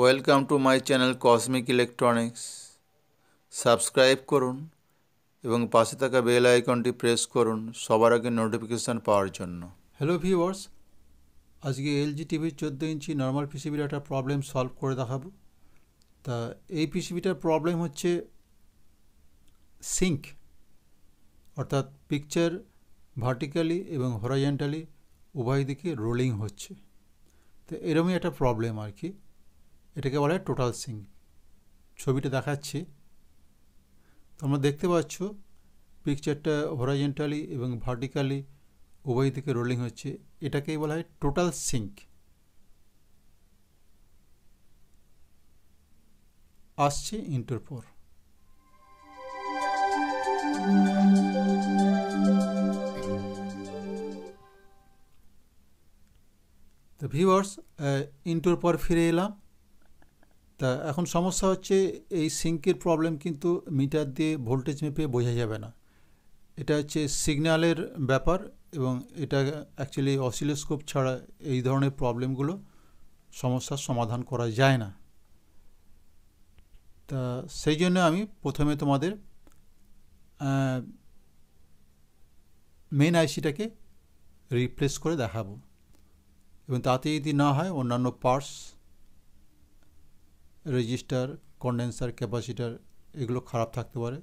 welcome to my channel cosmic electronics subscribe করুন এবং পাশে থাকা বেল আইকনটি প্রেস করুন সবার আগে নোটিফিকেশান পাওয়ার জন্য হ্যালো ভিউয়ার্স আজকে এলজি টিভির চোদ্দ ইঞ্চি নর্মাল পিসিবির একটা প্রবলেম সলভ করে দেখাবো তা এই পিসিবিটার প্রবলেম হচ্ছে সিঙ্ক অর্থাৎ পিকচার ভার্টিক্যালি এবং হরাইজেন্টালি উভয় দিকে রোলিং হচ্ছে তো এরমই একটা প্রবলেম আর কি এটাকে বলে টোটাল সিং ছবিটা দেখাচ্ছি তোমরা দেখতে পাচ্ছ পিকচারটা হরাইজেন্টালি এবং ভার্টিক্যালি উভয় দিকে রোলিং হচ্ছে এটাকেই বলা হয় টোটাল সিঙ্ক আসছে ইন্টারপোর তো ভিউয়ার্স পর ফিরে এলাম তা এখন সমস্যা হচ্ছে এই সিঙ্কের প্রবলেম কিন্তু মিটার দিয়ে ভোল্টেজ মেপে বোঝা যাবে না এটা হচ্ছে সিগন্যালের ব্যাপার এবং এটা অ্যাকচুয়ালি অসিলোস্কোপ ছাড়া এই ধরনের প্রবলেমগুলো সমস্যার সমাধান করা যায় না তা সেই জন্য আমি প্রথমে তোমাদের মেন আইসিটাকে রিপ্লেস করে দেখাবো এবং তাতে যদি না হয় অন্যান্য পার্টস রেজিস্টার কন্ডেন্সার ক্যাপাসিটার এগুলো খারাপ থাকতে পারে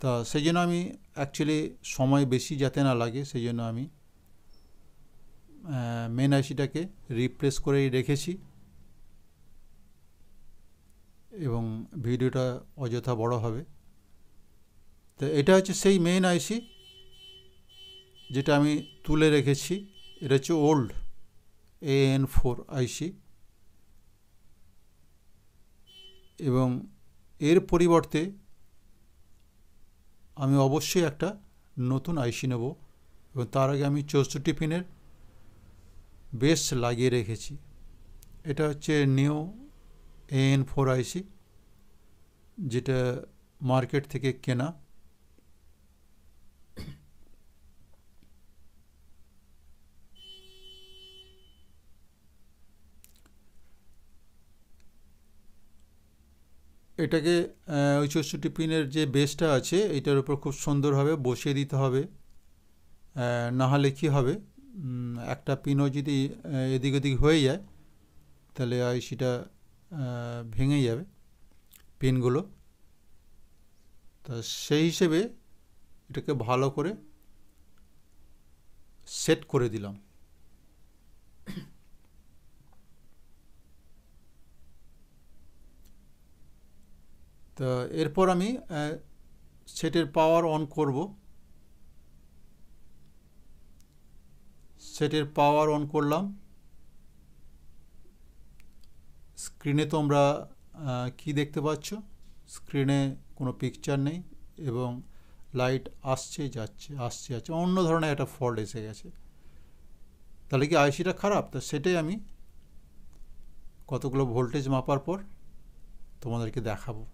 তা সেই জন্য আমি অ্যাকচুয়ালি সময় বেশি যাতে না লাগে সেই জন্য আমি মেন আইসিটাকে রিপ্লেস করেই রেখেছি এবং ভিডিওটা অযথা বড় হবে তো এটা হচ্ছে সেই মেন আইসি যেটা আমি তুলে রেখেছি এটা হচ্ছে ওল্ড এএন ফোর আইসি এবং এর পরিবর্তে আমি অবশ্যই একটা নতুন আইসি নেব এবং তার আগে আমি চৌষট্টি পিনের বেস লাগিয়ে রেখেছি এটা হচ্ছে নিউ এএন ফোর আইসি যেটা মার্কেট থেকে কেনা এটাকে ওই চৌষট্টি পিনের যে বেসটা আছে এটার উপর খুব সুন্দরভাবে বসিয়ে দিতে হবে নাহলে কী হবে একটা পিনও যদি এদিক ওদিক হয়ে যায় তাহলে সেটা ভেঙে যাবে পিনগুলো তা সেই হিসেবে এটাকে ভালো করে সেট করে দিলাম তো এরপর আমি সেটের পাওয়ার অন করব সেটের পাওয়ার অন করলাম স্ক্রিনে তোমরা কি দেখতে পাচ্ছ স্ক্রিনে কোনো পিকচার নেই এবং লাইট আসছে যাচ্ছে আসছে যাচ্ছে অন্য ধরনের একটা ফল্ট এসে গেছে তাহলে কি আইসিটা খারাপ তা সেটাই আমি কতগুলো ভোল্টেজ মাপার পর তোমাদেরকে দেখাবো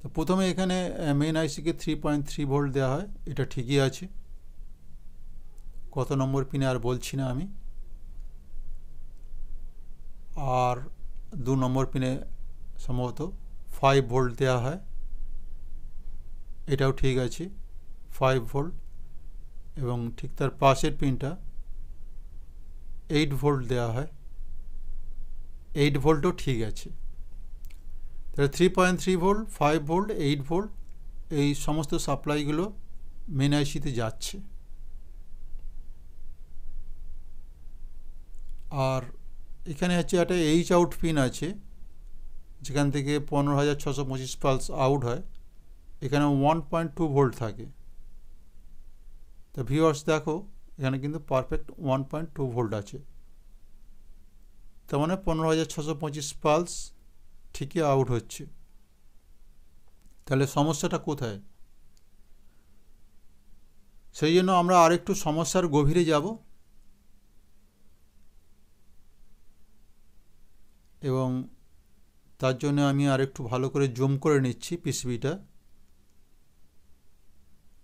তো প্রথমে এখানে মেন আইসিকে থ্রি পয়েন্ট থ্রি ভোল্ট দেওয়া হয় এটা ঠিকই আছে কত নম্বর পিনে আর বলছি না আমি আর দু নম্বর পিনে সম্ভবত ফাইভ ভোল্ট দেওয়া হয় এটাও ঠিক আছে ফাইভ ভোল্ট এবং ঠিক তার পাশের পিনটা এইট ভোল্ট দেওয়া হয় এইট ভোল্টও ঠিক আছে তাহলে three point three volt five volt eight volt এই সমস্ত সাপ্লাইগুলো মেন আইসিতে যাচ্ছে আর এখানে হচ্ছে একটা এইচ আউট পিন আছে যেখান থেকে পনেরো হাজার ছশো পঁচিশ পালস আউট হয় এখানে ওয়ান পয়েন্ট টু ভোল্ট থাকে তা ভিওয়ার্স দেখো এখানে কিন্তু perfect one point two volt আছে তার মানে পনেরো হাজার ছশো পঁচিশ পালস ঠিকই আউট হচ্ছে তাহলে সমস্যাটা কোথায় সেই জন্য আমরা আরেকটু সমস্যার গভীরে যাব এবং তার জন্য আমি আরেকটু ভালো করে জুম করে নিচ্ছি পিসিবিটা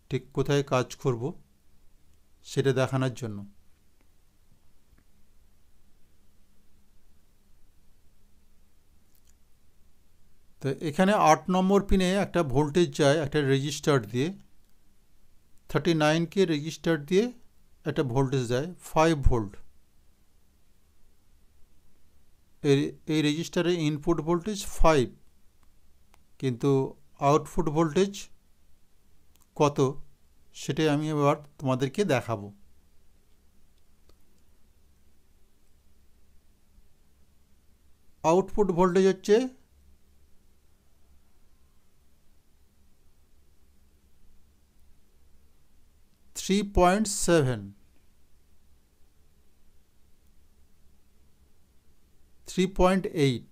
ঠিক কোথায় কাজ করব সেটা দেখানোর জন্য তো এখানে আট নম্বর পিনে একটা ভোল্টেজ যায় একটা রেজিস্টার দিয়ে থার্টি নাইনকে রেজিস্টার দিয়ে একটা ভোল্টেজ দেয় ফাইভ ভোল্ট এই রেজিস্টারে ইনপুট ভোল্টেজ ফাইভ কিন্তু আউটপুট ভোল্টেজ কত সেটাই আমি এবার তোমাদেরকে দেখাবো আউটপুট ভোল্টেজ হচ্ছে three point seven three point eight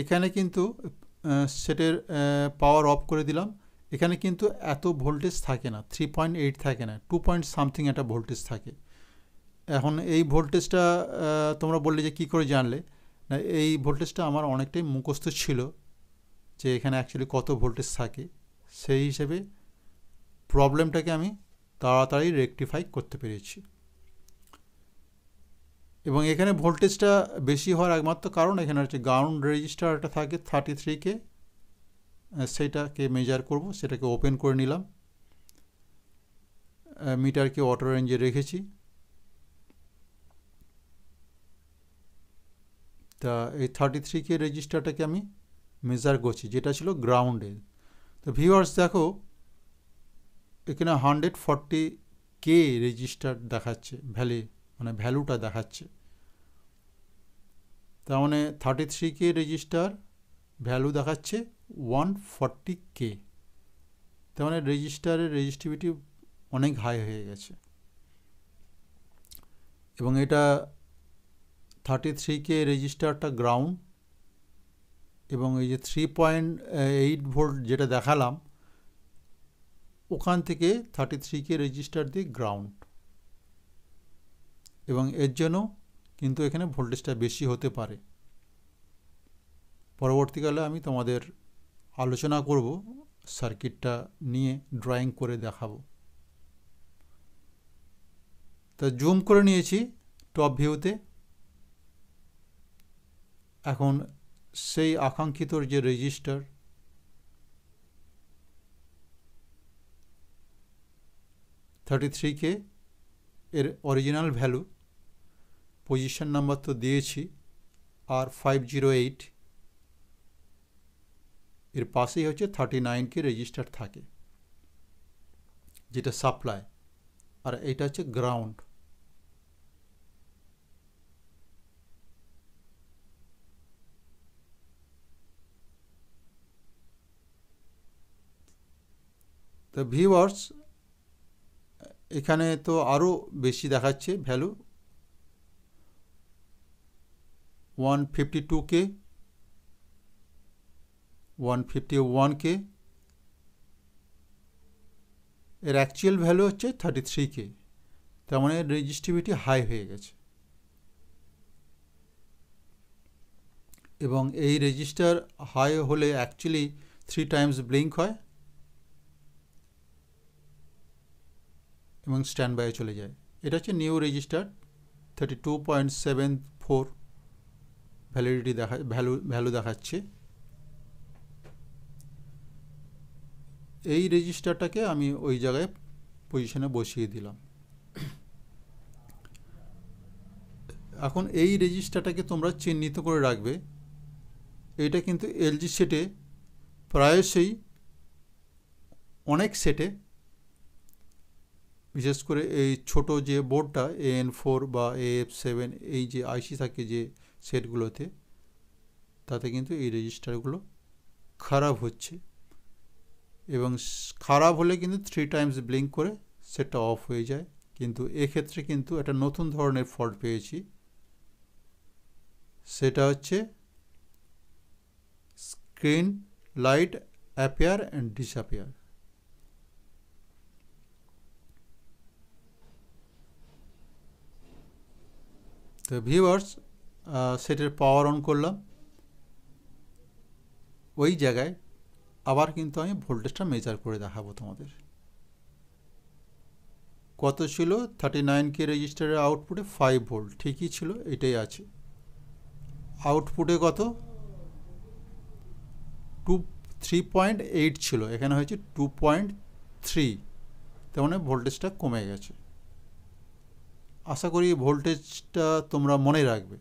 এখানে কিন্তু সেটের পাওয়ার অফ করে দিলাম এখানে কিন্তু এত ভোল্টেজ থাকে না থ্রি পয়েন্ট এইট থাকে না টু পয়েন্ট সামথিং একটা ভোল্টেজ থাকে এখন এই ভোল্টেজটা তোমরা বললে যে কি করে জানলে না এই ভোল্টেজটা আমার অনেকটাই মুখস্থ ছিল যে এখানে অ্যাকচুয়ালি কত ভোল্টেজ থাকে সেই হিসেবে প্রবলেমটাকে আমি তাড়াতাড়ি রেকটিফাই করতে পেরেছি এবং এখানে ভোল্টেজটা বেশি হওয়ার একমাত্র কারণ এখানে হচ্ছে গ্রাউন্ড রেজিস্টারটা থাকে থার্টি থ্রিকে সেইটাকে মেজার করব সেটাকে ওপেন করে নিলাম মিটারকে অটো রেঞ্জে রেখেছি তা এই থার্টি থ্রিকে রেজিস্টারটাকে আমি মেজার করছি যেটা ছিল গ্রাউন্ডে তো ভিউয়ার্স দেখো এখানে হান্ড্রেড ফর্টি কে রেজিস্টার দেখাচ্ছে ভ্যালি মানে ভ্যালুটা দেখাচ্ছে তার মানে থার্টি থ্রি কে রেজিস্টার ভ্যালু দেখাচ্ছে ওয়ান ফর্টি কে তার মানে রেজিস্টারের রেজিস্টিভিটি অনেক হাই হয়ে গেছে এবং এটা থার্টি থ্রি কে রেজিস্টারটা গ্রাউন্ড এবং এই যে থ্রি পয়েন্ট এইট ভোল্ট যেটা দেখালাম ওখান থেকে থার্টি থ্রিকে রেজিস্টার দিয়ে গ্রাউন্ড এবং এর জন্য কিন্তু এখানে ভোল্টেজটা বেশি হতে পারে পরবর্তীকালে আমি তোমাদের আলোচনা করব সার্কিটটা নিয়ে ড্রয়িং করে দেখাবো তা জুম করে নিয়েছি টপ ভিউতে এখন সেই আকাঙ্খিত ওর যে রেজিস্টার 33 কে এর অরিজিনাল ভ্যালু পজিশন নাম্বার তো দিয়েছি আর 508 এর পাশে হচ্ছে 39 কে রেজিস্টার থাকে যেটা সাপ্লাই আর এইটা হচ্ছে গ্রাউন্ড তো ভিওয়ার্স এখানে তো আরও বেশি দেখাচ্ছে value one fifty two K one fifty one K এর অ্যাকচুয়াল ভ্যালু হচ্ছে থার্টি থ্রি কে তার মানে রেজিস্টিভিটি হাই হয়ে গেছে এবং এই রেজিস্টার হাই হলে অ্যাকচুয়ালি থ্রি টাইমস ব্লিঙ্ক হয় এবং স্ট্যান্ড বাইয়ে চলে যায় এটা হচ্ছে new resistor thirty two point seven four validity দেখা ভ্যালু ভ্যালু দেখাচ্ছে এই রেজিস্টারটাকে আমি ওই জায়গায় পজিশনে বসিয়ে দিলাম এখন এই রেজিস্টারটাকে তোমরা চিহ্নিত করে রাখবে এটা কিন্তু এলজি সেটে প্রায়শই অনেক সেটে বিশেষ করে এই ছোট যে বোর্ডটা এ এন ফোর বা এ এফ সেভেন এই যে আইসি থাকে যে সেটগুলোতে তাতে কিন্তু এই রেজিস্টারগুলো খারাপ হচ্ছে এবং খারাপ হলে কিন্তু থ্রি টাইমস ব্লিঙ্ক করে সেটটা অফ হয়ে যায় কিন্তু এক্ষেত্রে কিন্তু একটা নতুন ধরনের ফল্ট পেয়েছি সেটা হচ্ছে screen light appear and disappear তো ভিউয়ার্স সেটের পাওয়ার অন করলাম ওই জায়গায় আবার কিন্তু আমি ভোল্টেজটা মেজার করে দেখাবো তোমাদের কত ছিল থার্টি নাইন কে রেজিস্টারের আউটপুটে ফাইভ ভোল্ট ঠিকই ছিল এটাই আছে আউটপুটে কত টু থ্রি পয়েন্ট এইট ছিল এখানে হয়েছে টু পয়েন্ট থ্রি তার মানে ভোল্টেজটা কমে গেছে আশা করি ভোল্টেজটা তোমরা মনে রাখবে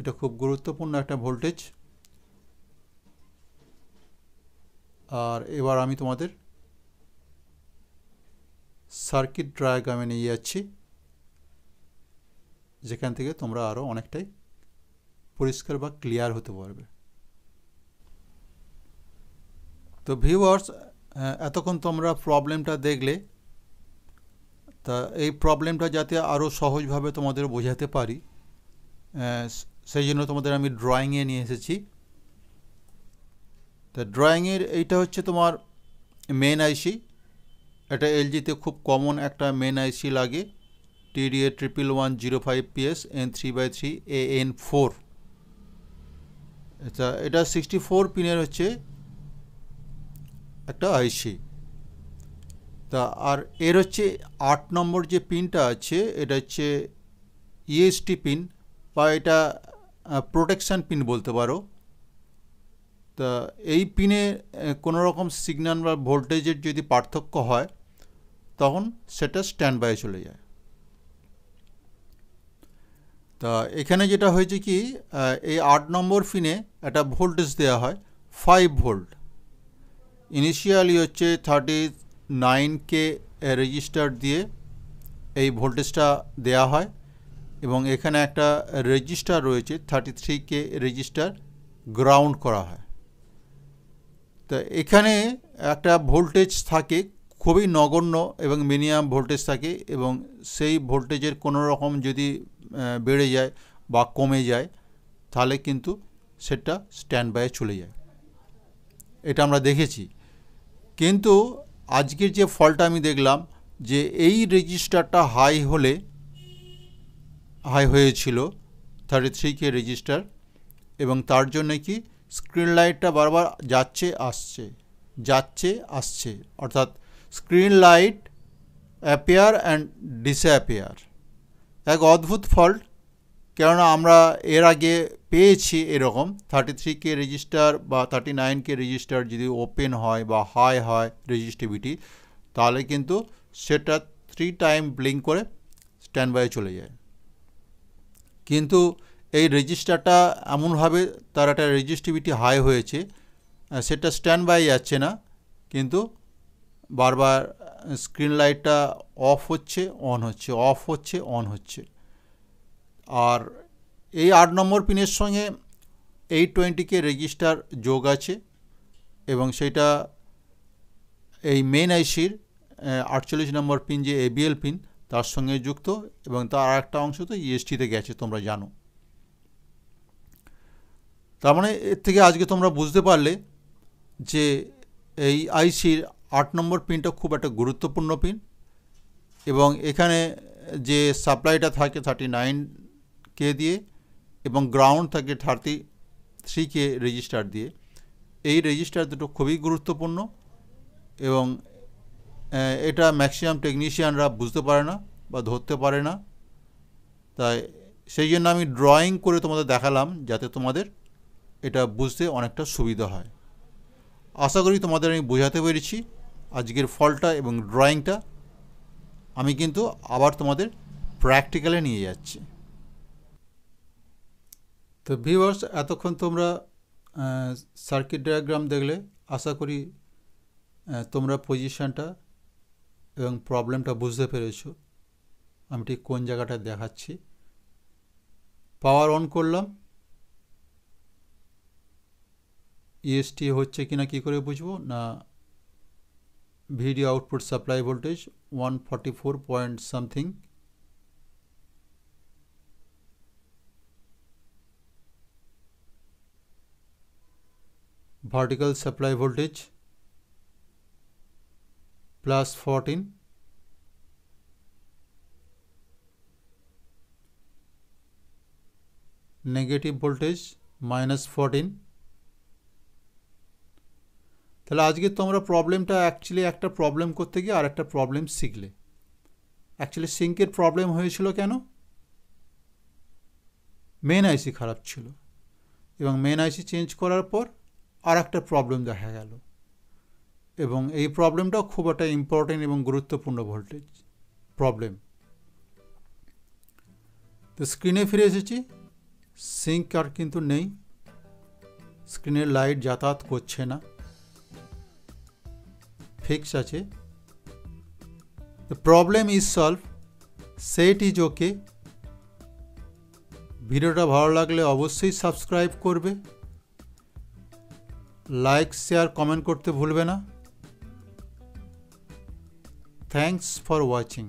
এটা খুব গুরুত্বপূর্ণ একটা ভোল্টেজ আর এবার আমি তোমাদের সার্কিট ডায়াগ্রামে নিয়ে যাচ্ছি যেখান থেকে তোমরা আরও অনেকটাই পরিষ্কার বা ক্লিয়ার হতে পারবে তো ভিউয়ার্স এতক্ষণ তোমরা প্রবলেমটা দেখলে তা এই প্রবলেমটা যাতে আরও সহজভাবে তোমাদের বোঝাতে পারি সেই জন্য তোমাদের আমি ড্রয়িংয়ে নিয়ে এসেছি তা ড্রয়িংয়ের এইটা হচ্ছে তোমার মেন আইসি এটা এলজিতে খুব কমন একটা মেন আইসি লাগে TDA triple one zero five PS N three by three A N four আচ্ছা এটা সিক্সটি ফোর পিনের হচ্ছে একটা আইসি তা আর এর হচ্ছে আট নম্বর যে পিনটা আছে এটা হচ্ছে ইএসটি e পিন বা এটা প্রোটেকশান পিন বলতে পারো তা এই পিনে কোনো রকম সিগন্যাল বা ভোল্টেজের যদি পার্থক্য হয় তখন সেটা স্ট্যান্ড বাই চলে যায় তা এখানে যেটা হয়েছে কি এই আট নম্বর পিনে একটা ভোল্টেজ দেওয়া হয় ফাইভ ভোল্ট ইনিশিয়ালি হচ্ছে থার্টি নাইনকে রেজিস্টার দিয়ে এই ভোল্টেজটা দেয়া হয় এবং এখানে একটা রেজিস্টার রয়েছে থার্টি থ্রিকে রেজিস্টার গ্রাউন্ড করা হয় তো এখানে একটা ভোল্টেজ থাকে খুবই নগণ্য এবং মিনিমাম ভোল্টেজ থাকে এবং সেই ভোল্টেজের কোনো রকম যদি বেড়ে যায় বা কমে যায় তাহলে কিন্তু সেটা স্ট্যান্ড বাইয়ে চলে যায় এটা আমরা দেখেছি কিন্তু আজকের যে ফলটা আমি দেখলাম যে এই রেজিস্টারটা হাই হলে হাই হয়েছিল থার্টি থ্রি কে রেজিস্টার এবং তার জন্য কি স্ক্রিন লাইটটা বারবার যাচ্ছে আসছে যাচ্ছে আসছে অর্থাৎ screen light appear and disappear এক অদ্ভুত ফল্ট কেননা আমরা এর আগে পেয়েছি এরকম থার্টি থ্রি কে রেজিস্টার বা থার্টি নাইন কে রেজিস্টার যদি ওপেন হয় বা হাই হয় রেজিস্টিভিটি তাহলে কিন্তু সেটা থ্রি টাইম ব্লিঙ্ক করে স্ট্যান্ড বাই চলে যায় কিন্তু এই রেজিস্টারটা এমনভাবে তার একটা রেজিস্টিভিটি হাই হয়েছে সেটা স্ট্যান্ড বাই যাচ্ছে না কিন্তু বারবার স্ক্রিন লাইটটা অফ হচ্ছে অন হচ্ছে অফ হচ্ছে অন হচ্ছে আর এই আট নম্বর পিনের সঙ্গে এইট টোয়েন্টিকে রেজিস্টার যোগ আছে এবং সেটা এই মেন আইসির আটচল্লিশ নম্বর পিন যে এবিএল পিন তার সঙ্গে যুক্ত এবং তার একটা অংশ তো ইএসটিতে e গেছে তোমরা জানো তার মানে এর থেকে আজকে তোমরা বুঝতে পারলে যে এই আইসির আট নম্বর পিনটা খুব একটা গুরুত্বপূর্ণ পিন এবং এখানে যে সাপ্লাইটা থাকে থার্টি নাইন কে দিয়ে এবং গ্রাউন্ড থাকে থার্টি থ্রি কে রেজিস্টার দিয়ে এই রেজিস্টার দুটো খুবই গুরুত্বপূর্ণ এবং এটা ম্যাক্সিমাম টেকনিশিয়ানরা বুঝতে পারে না বা ধরতে পারে না তাই সেই জন্য আমি ড্রয়িং করে তোমাদের দেখালাম যাতে তোমাদের এটা বুঝতে অনেকটা সুবিধা হয় আশা করি তোমাদের আমি বোঝাতে পেরেছি আজকের ফলটা এবং ড্রয়িংটা আমি কিন্তু আবার তোমাদের প্র্যাকটিক্যালে নিয়ে যাচ্ছি তো ভিওয়ার্স এতক্ষণ তোমরা সার্কিট ডায়াগ্রাম দেখলে আশা করি তোমরা পজিশানটা এবং প্রবলেমটা বুঝতে পেরেছ আমি ঠিক কোন জায়গাটা দেখাচ্ছি পাওয়ার অন করলাম ইএসটি e হচ্ছে কি না কী করে বুঝবো না video output supply voltage one forty four point something particle supply voltage plus 14 negative voltage minus 14 তাহলে আজকে তো আমরা প্রবলেমটা एक्चुअली একটা প্রবলেম করতে গিয়ে আরেকটা প্রবলেম শিখলে एक्चुअली সিঙ্কের প্রবলেম হয়েছিল কেন মেন আইসি খারাপ ছিল এবং মেন আইসি চেঞ্জ করার পর আর একটা প্রবলেম দেখা গেল এবং এই প্রবলেমটাও খুব একটা ইম্পর্টেন্ট এবং গুরুত্বপূর্ণ ভোল্টেজ প্রবলেম তো স্ক্রিনে ফিরে এসেছি সিঙ্ক আর কিন্তু নেই স্ক্রিনের লাইট যাতায়াত করছে না ফিক্স আছে the problem is solve set is okay ভিডিওটা ভালো লাগলে অবশ্যই সাবস্ক্রাইব করবে लाइक शेयर कमेंट করতে ভুলবে না থ্যাঙ্কস ফর ওয়াচিং